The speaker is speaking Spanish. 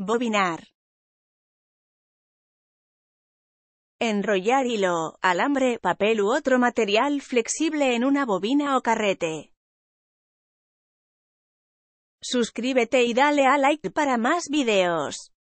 bobinar, enrollar hilo, alambre, papel u otro material flexible en una bobina o carrete. Suscríbete y dale a like para más videos.